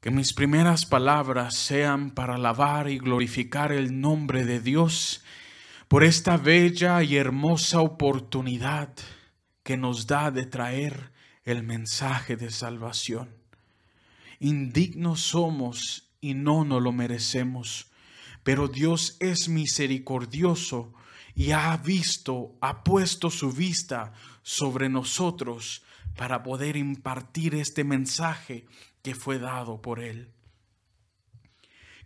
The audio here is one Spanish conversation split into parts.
Que mis primeras palabras sean para alabar y glorificar el nombre de Dios por esta bella y hermosa oportunidad que nos da de traer el mensaje de salvación. Indignos somos y no nos lo merecemos, pero Dios es misericordioso y ha visto, ha puesto su vista sobre nosotros para poder impartir este mensaje que fue dado por Él.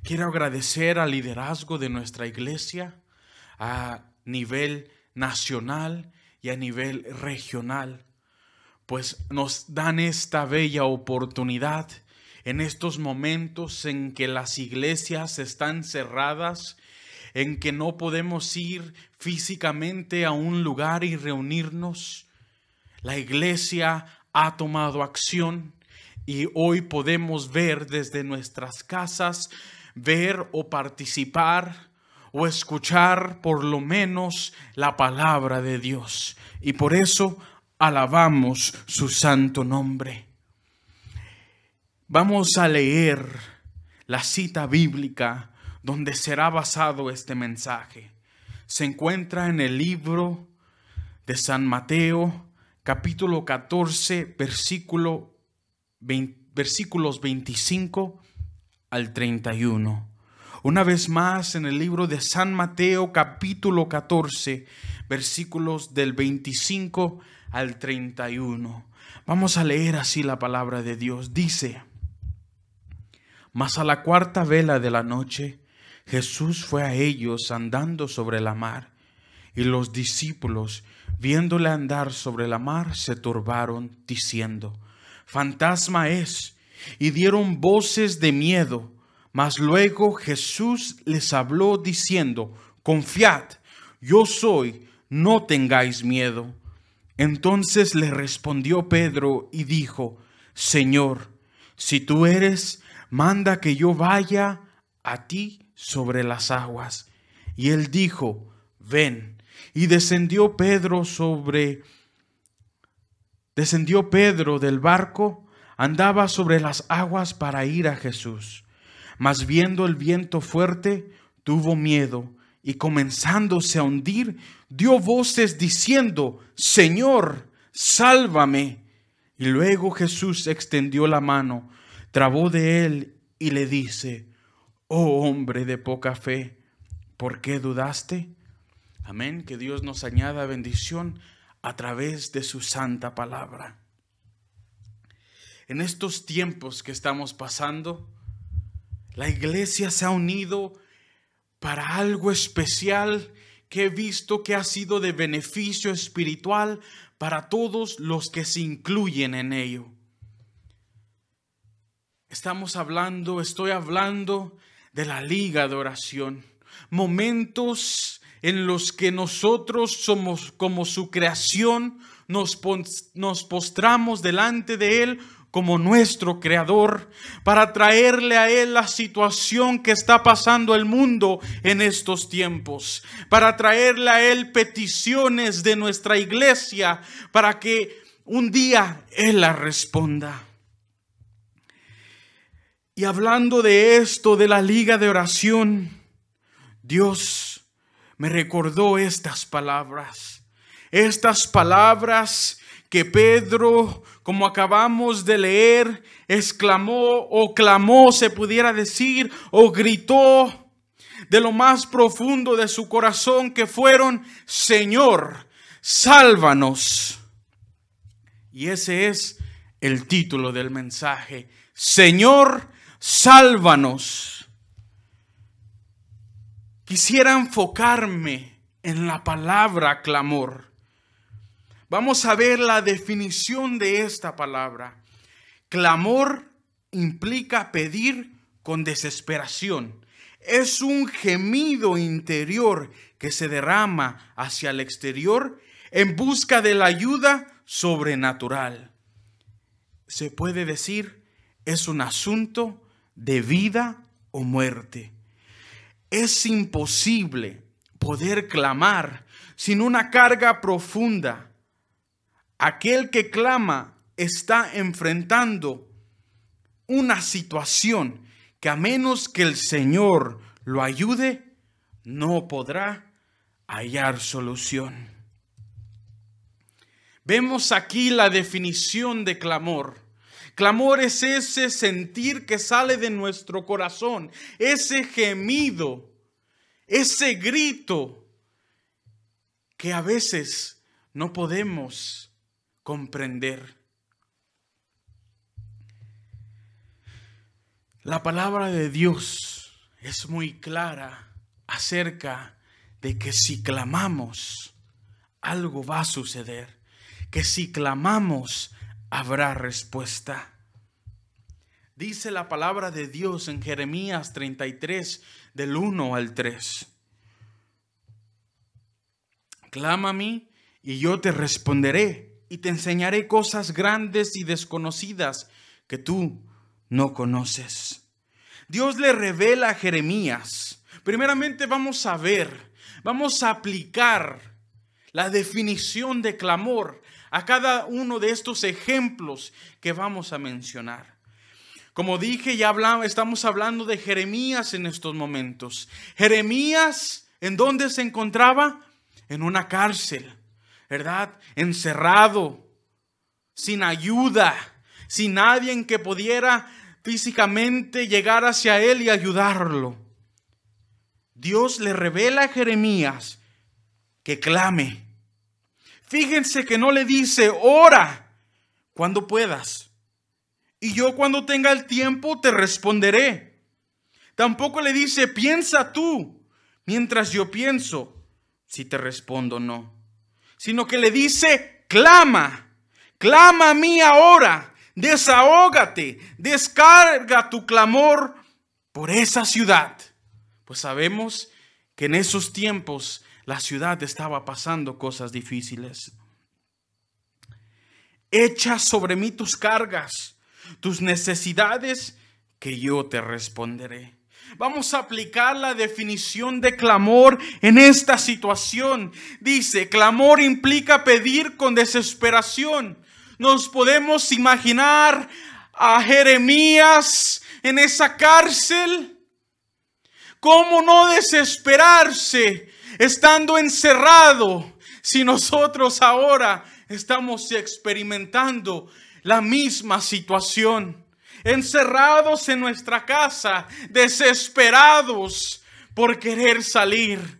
Quiero agradecer al liderazgo de nuestra iglesia a nivel nacional y a nivel regional, pues nos dan esta bella oportunidad en estos momentos en que las iglesias están cerradas, en que no podemos ir físicamente a un lugar y reunirnos, la iglesia ha tomado acción y hoy podemos ver desde nuestras casas, ver o participar o escuchar por lo menos la palabra de Dios. Y por eso alabamos su santo nombre. Vamos a leer la cita bíblica donde será basado este mensaje. Se encuentra en el libro de San Mateo capítulo 14, versículo versículos 25 al 31. Una vez más en el libro de San Mateo capítulo 14, versículos del 25 al 31. Vamos a leer así la palabra de Dios. Dice, Mas a la cuarta vela de la noche, Jesús fue a ellos andando sobre la mar, y los discípulos viéndole andar sobre la mar, se turbaron, diciendo, Fantasma es, y dieron voces de miedo. Mas luego Jesús les habló diciendo, Confiad, yo soy, no tengáis miedo. Entonces le respondió Pedro y dijo, Señor, si tú eres, manda que yo vaya a ti sobre las aguas. Y él dijo, ven. Y descendió Pedro sobre... Descendió Pedro del barco, andaba sobre las aguas para ir a Jesús. Mas viendo el viento fuerte, tuvo miedo y comenzándose a hundir, dio voces diciendo, Señor, sálvame. Y luego Jesús extendió la mano, trabó de él y le dice, Oh hombre de poca fe, ¿por qué dudaste? Amén, que Dios nos añada bendición a través de su santa palabra. En estos tiempos que estamos pasando, la iglesia se ha unido para algo especial que he visto que ha sido de beneficio espiritual para todos los que se incluyen en ello. Estamos hablando, estoy hablando de la liga de oración, momentos en los que nosotros somos como su creación, nos, postramos delante de Él como nuestro creador, para traerle a Él la situación que está pasando el mundo en estos tiempos, para traerle a Él peticiones de nuestra iglesia, para que un día Él la responda. Y hablando de esto, de la liga de oración, Dios me recordó estas palabras. Estas palabras que Pedro, como acabamos de leer, exclamó o clamó, se pudiera decir, o gritó de lo más profundo de su corazón, que fueron, Señor, sálvanos. Y ese es el título del mensaje, Señor, sálvanos. Quisiera enfocarme en la palabra clamor. Vamos a ver la definición de esta palabra. Clamor implica pedir con desesperación. Es un gemido interior que se derrama hacia el exterior en busca de la ayuda sobrenatural. Se puede decir, es un asunto de vida o muerte. Es imposible poder clamar sin una carga profunda. Aquel que clama está enfrentando una situación que a menos que el Señor lo ayude, no podrá hallar solución. Vemos aquí la definición de clamor. Clamor es ese sentir que sale de nuestro corazón, ese gemido, ese grito que a veces no podemos comprender. La palabra de Dios es muy clara acerca de que si clamamos, algo va a suceder, que si clamamos, habrá respuesta. Dice la palabra de Dios en Jeremías 33, del 1 al 3. Clama a mí y yo te responderé y te enseñaré cosas grandes y desconocidas que tú no conoces. Dios le revela a Jeremías. Primeramente vamos a ver, vamos a aplicar la definición de clamor a cada uno de estos ejemplos que vamos a mencionar. Como dije, ya hablamos, estamos hablando de Jeremías en estos momentos. Jeremías, ¿en dónde se encontraba? En una cárcel, ¿verdad? Encerrado, sin ayuda, sin nadie en que pudiera físicamente llegar hacia él y ayudarlo. Dios le revela a Jeremías que clame. Fíjense que no le dice, ora cuando puedas y yo cuando tenga el tiempo te responderé. Tampoco le dice, piensa tú, mientras yo pienso, si te respondo no. Sino que le dice, clama, clama a mí ahora, desahógate, descarga tu clamor por esa ciudad. Pues sabemos que en esos tiempos la ciudad estaba pasando cosas difíciles. Echa sobre mí tus cargas tus necesidades, que yo te responderé. Vamos a aplicar la definición de clamor en esta situación. Dice, clamor implica pedir con desesperación. Nos podemos imaginar a Jeremías en esa cárcel. ¿Cómo no desesperarse estando encerrado si nosotros ahora estamos experimentando la misma situación, encerrados en nuestra casa, desesperados por querer salir.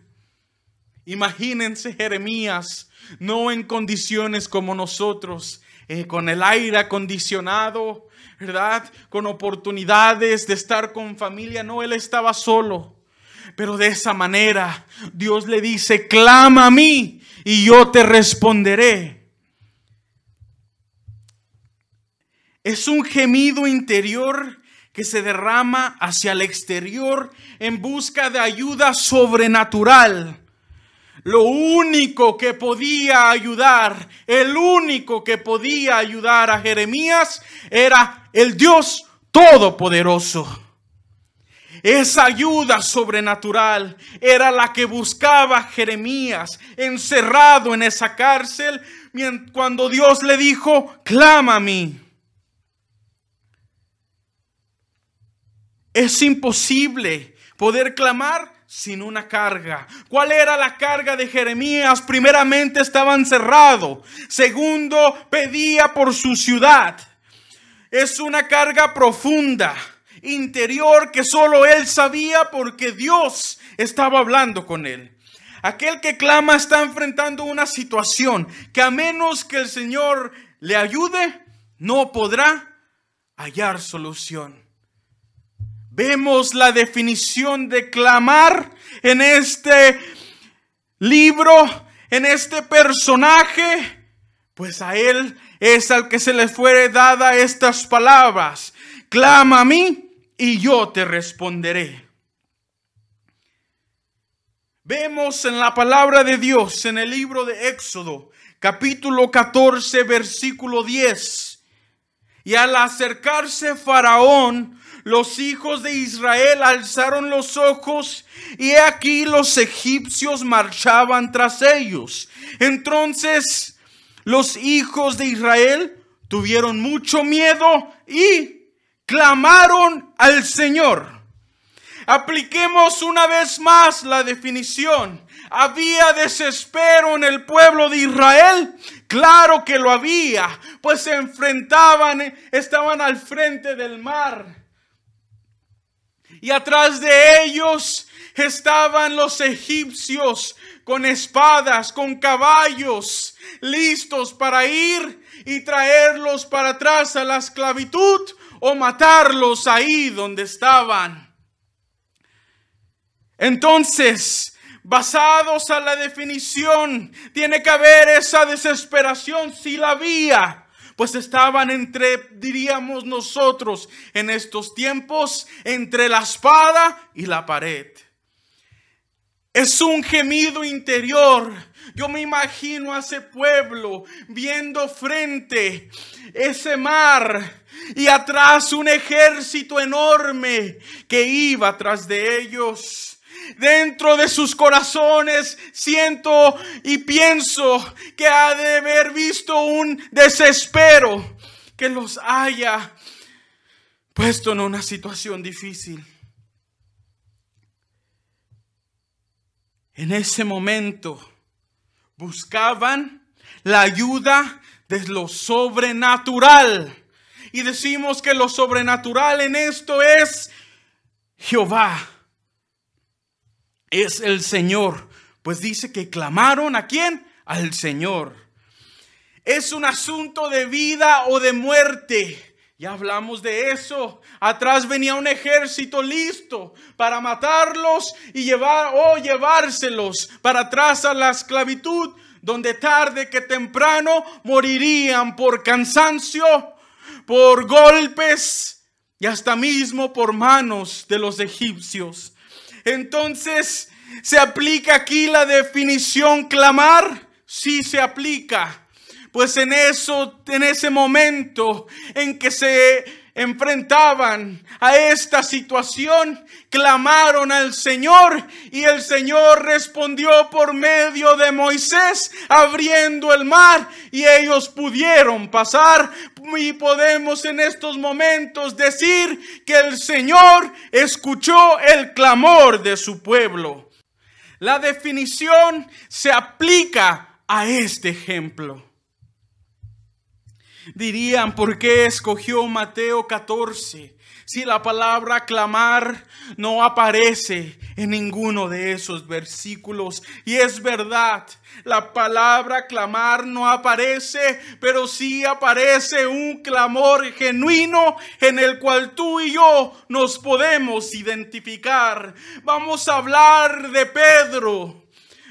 Imagínense Jeremías, no en condiciones como nosotros, eh, con el aire acondicionado, ¿verdad? Con oportunidades de estar con familia. No, él estaba solo. Pero de esa manera Dios le dice, clama a mí y yo te responderé. Es un gemido interior que se derrama hacia el exterior en busca de ayuda sobrenatural. Lo único que podía ayudar, el único que podía ayudar a Jeremías era el Dios Todopoderoso. Esa ayuda sobrenatural era la que buscaba Jeremías encerrado en esa cárcel cuando Dios le dijo, clama a mí. Es imposible poder clamar sin una carga. ¿Cuál era la carga de Jeremías? Primeramente estaba encerrado. Segundo, pedía por su ciudad. Es una carga profunda, interior, que solo él sabía porque Dios estaba hablando con él. Aquel que clama está enfrentando una situación que a menos que el Señor le ayude, no podrá hallar solución. Vemos la definición de clamar en este libro, en este personaje, pues a él es al que se le fuere dada estas palabras. Clama a mí y yo te responderé. Vemos en la palabra de Dios, en el libro de Éxodo, capítulo 14, versículo 10. Y al acercarse Faraón, los hijos de Israel alzaron los ojos y aquí los egipcios marchaban tras ellos. Entonces los hijos de Israel tuvieron mucho miedo y clamaron al Señor. Apliquemos una vez más la definición. ¿Había desespero en el pueblo de Israel? Claro que lo había, pues se enfrentaban, estaban al frente del mar y atrás de ellos estaban los egipcios con espadas, con caballos, listos para ir y traerlos para atrás a la esclavitud o matarlos ahí donde estaban. Entonces, basados a la definición, tiene que haber esa desesperación si la había pues estaban entre, diríamos nosotros, en estos tiempos, entre la espada y la pared. Es un gemido interior. Yo me imagino a ese pueblo viendo frente ese mar y atrás un ejército enorme que iba tras de ellos dentro de sus corazones siento y pienso que ha de haber visto un desespero que los haya puesto en una situación difícil. En ese momento buscaban la ayuda de lo sobrenatural. Y decimos que lo sobrenatural en esto es Jehová es el Señor. Pues dice que clamaron a quién? Al Señor. Es un asunto de vida o de muerte. Ya hablamos de eso. Atrás venía un ejército listo para matarlos y llevar o llevárselos para atrás a la esclavitud, donde tarde que temprano morirían por cansancio, por golpes y hasta mismo por manos de los egipcios. Entonces, ¿se aplica aquí la definición clamar? Sí se aplica. Pues en eso, en ese momento en que se enfrentaban a esta situación, clamaron al Señor y el Señor respondió por medio de Moisés abriendo el mar y ellos pudieron pasar y podemos en estos momentos decir que el Señor escuchó el clamor de su pueblo. La definición se aplica a este ejemplo. Dirían, ¿por qué escogió Mateo 14? si la palabra clamar no aparece en ninguno de esos versículos. Y es verdad, la palabra clamar no aparece, pero sí aparece un clamor genuino en el cual tú y yo nos podemos identificar. Vamos a hablar de Pedro.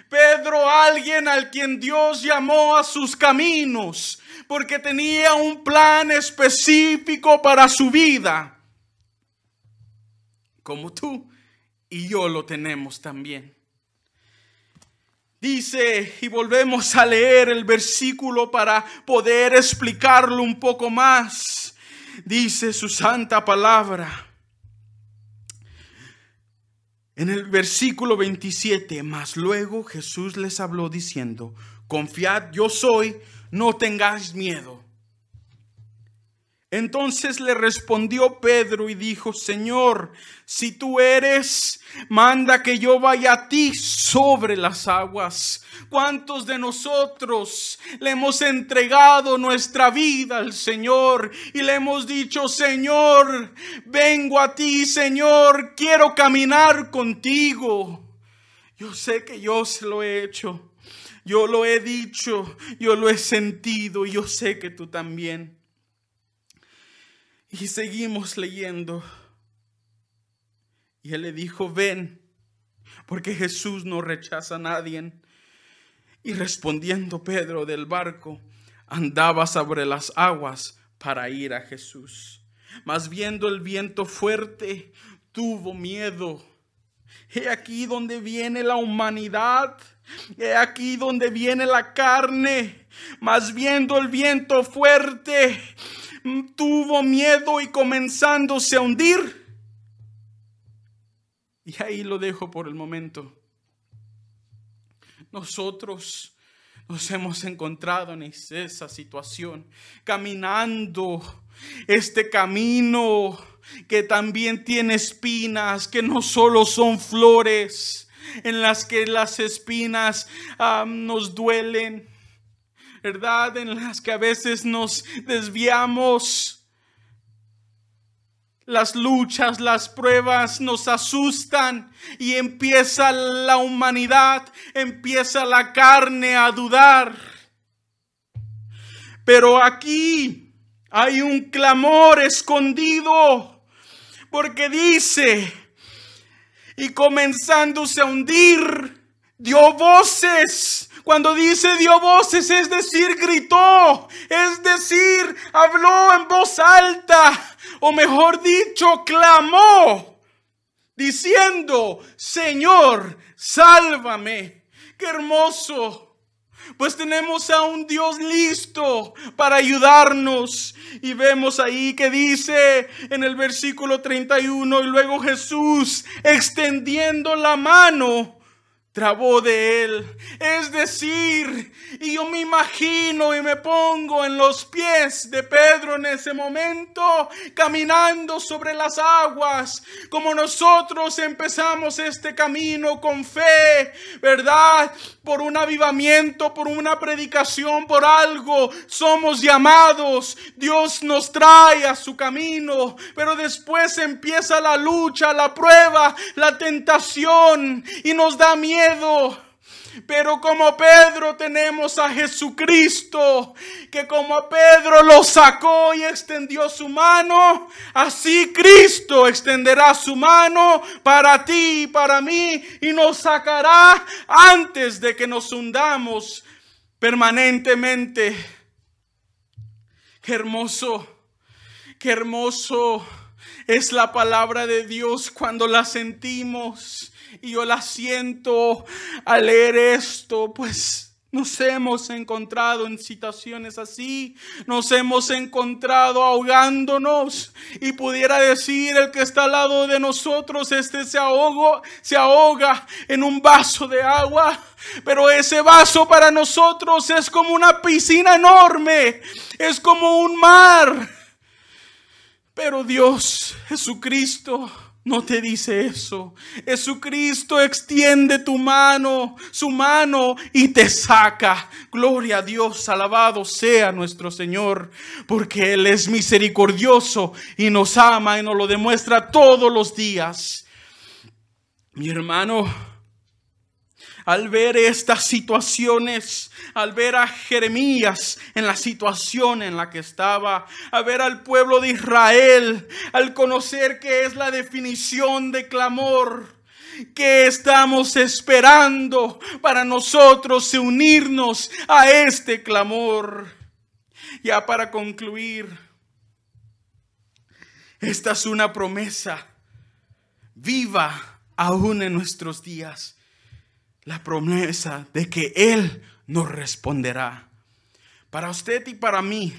Pedro, alguien al quien Dios llamó a sus caminos, porque tenía un plan específico para su vida como tú y yo lo tenemos también. Dice, y volvemos a leer el versículo para poder explicarlo un poco más. Dice su santa palabra. En el versículo 27, más luego Jesús les habló diciendo, confiad, yo soy, no tengáis miedo. Entonces le respondió Pedro y dijo, Señor, si tú eres, manda que yo vaya a ti sobre las aguas. ¿Cuántos de nosotros le hemos entregado nuestra vida al Señor y le hemos dicho, Señor, vengo a ti, Señor, quiero caminar contigo? Yo sé que yo se lo he hecho, yo lo he dicho, yo lo he sentido y yo sé que tú también. Y seguimos leyendo. Y él le dijo, ven, porque Jesús no rechaza a nadie. Y respondiendo Pedro del barco, andaba sobre las aguas para ir a Jesús. Mas viendo el viento fuerte, tuvo miedo. He aquí donde viene la humanidad. He aquí donde viene la carne. Mas viendo el viento fuerte, tuvo miedo y comenzándose a hundir. Y ahí lo dejo por el momento. Nosotros nos hemos encontrado en esa situación, caminando este camino que también tiene espinas, que no solo son flores, en las que las espinas ah, nos duelen ¿verdad? En las que a veces nos desviamos. Las luchas, las pruebas nos asustan y empieza la humanidad, empieza la carne a dudar. Pero aquí hay un clamor escondido porque dice, y comenzándose a hundir, dio voces cuando dice dio voces, es decir, gritó, es decir, habló en voz alta, o mejor dicho, clamó, diciendo, Señor, sálvame. Qué hermoso. Pues tenemos a un Dios listo para ayudarnos. Y vemos ahí que dice en el versículo 31, y luego Jesús extendiendo la mano trabó de él. Es decir, y yo me imagino y me pongo en los pies de Pedro en ese momento, caminando sobre las aguas, como nosotros empezamos este camino con fe, ¿verdad? por un avivamiento, por una predicación, por algo. Somos llamados. Dios nos trae a su camino. Pero después empieza la lucha, la prueba, la tentación y nos da miedo. Pero como Pedro tenemos a Jesucristo, que como Pedro lo sacó y extendió su mano, así Cristo extenderá su mano para ti y para mí y nos sacará antes de que nos hundamos permanentemente. Qué hermoso, qué hermoso es la palabra de Dios cuando la sentimos y yo la siento al leer esto, pues nos hemos encontrado en situaciones así, nos hemos encontrado ahogándonos y pudiera decir el que está al lado de nosotros, este se ahogo, se ahoga en un vaso de agua, pero ese vaso para nosotros es como una piscina enorme, es como un mar. Pero Dios, Jesucristo, no te dice eso. Jesucristo extiende tu mano, su mano, y te saca. Gloria a Dios, alabado sea nuestro Señor, porque Él es misericordioso y nos ama y nos lo demuestra todos los días. Mi hermano, al ver estas situaciones, al ver a Jeremías en la situación en la que estaba, a ver al pueblo de Israel, al conocer que es la definición de clamor. que estamos esperando para nosotros unirnos a este clamor? Ya para concluir, esta es una promesa viva aún en nuestros días la promesa de que Él nos responderá. Para usted y para mí,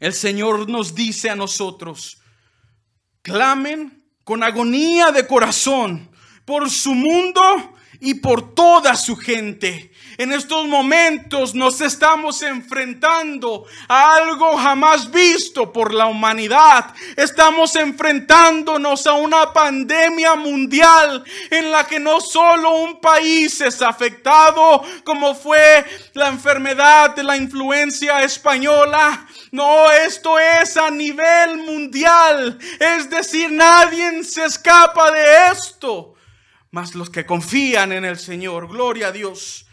el Señor nos dice a nosotros, clamen con agonía de corazón por su mundo y por toda su gente. En estos momentos nos estamos enfrentando a algo jamás visto por la humanidad. Estamos enfrentándonos a una pandemia mundial en la que no solo un país es afectado, como fue la enfermedad de la influencia española. No, esto es a nivel mundial. Es decir, nadie se escapa de esto. Más los que confían en el Señor. Gloria a Dios.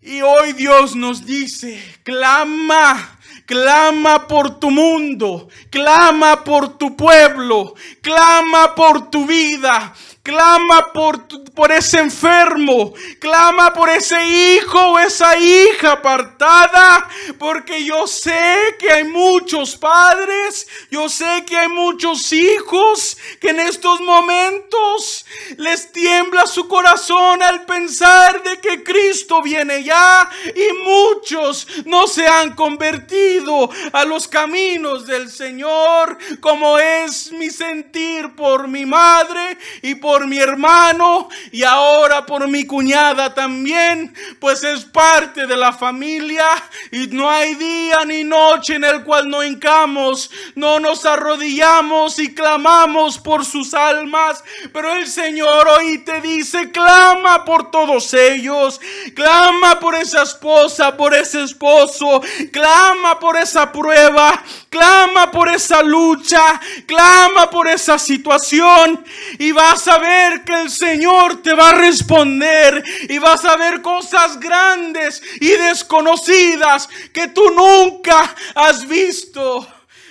Y hoy Dios nos dice, clama, clama por tu mundo, clama por tu pueblo, clama por tu vida, Clama por, por ese enfermo, clama por ese hijo o esa hija apartada, porque yo sé que hay muchos padres, yo sé que hay muchos hijos que en estos momentos les tiembla su corazón al pensar de que Cristo viene ya y muchos no se han convertido a los caminos del Señor, como es mi sentir por mi madre y por por mi hermano y ahora por mi cuñada también, pues es parte de la familia y no hay día ni noche en el cual no hincamos, no nos arrodillamos y clamamos por sus almas, pero el Señor hoy te dice, clama por todos ellos, clama por esa esposa, por ese esposo, clama por esa prueba, clama por esa lucha, clama por esa situación y vas a ver que el Señor te va a responder y vas a ver cosas grandes y desconocidas que tú nunca has visto.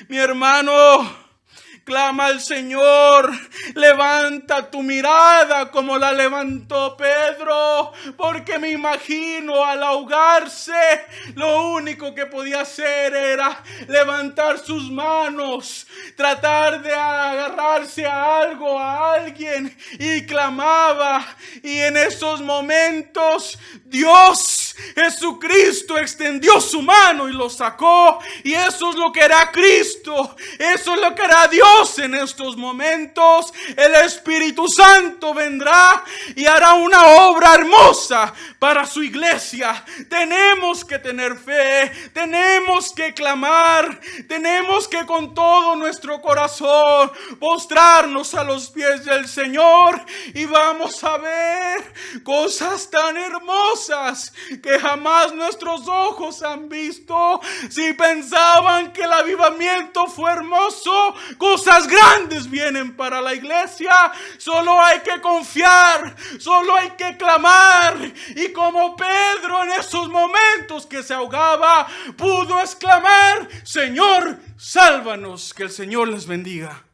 Mi hermano, Clama al Señor, levanta tu mirada como la levantó Pedro, porque me imagino al ahogarse, lo único que podía hacer era levantar sus manos, tratar de agarrarse a algo, a alguien, y clamaba. Y en esos momentos Dios, Jesucristo, extendió su mano y lo sacó. Y eso es lo que hará Cristo. Eso es lo que hará Dios en estos momentos. El Espíritu Santo vendrá y hará una obra hermosa para su iglesia. Tenemos que tener fe. Tenemos que clamar. Tenemos que con todo nuestro corazón postrarnos a los pies del Señor. Y vamos a ver cosas tan hermosas que jamás nuestros ojos han visto. Si pensaban que el avivamiento fue hermoso, cosas grandes vienen para la iglesia. Solo hay que confiar, solo hay que clamar. Y como Pedro en esos momentos que se ahogaba, pudo exclamar, Señor, sálvanos, que el Señor les bendiga.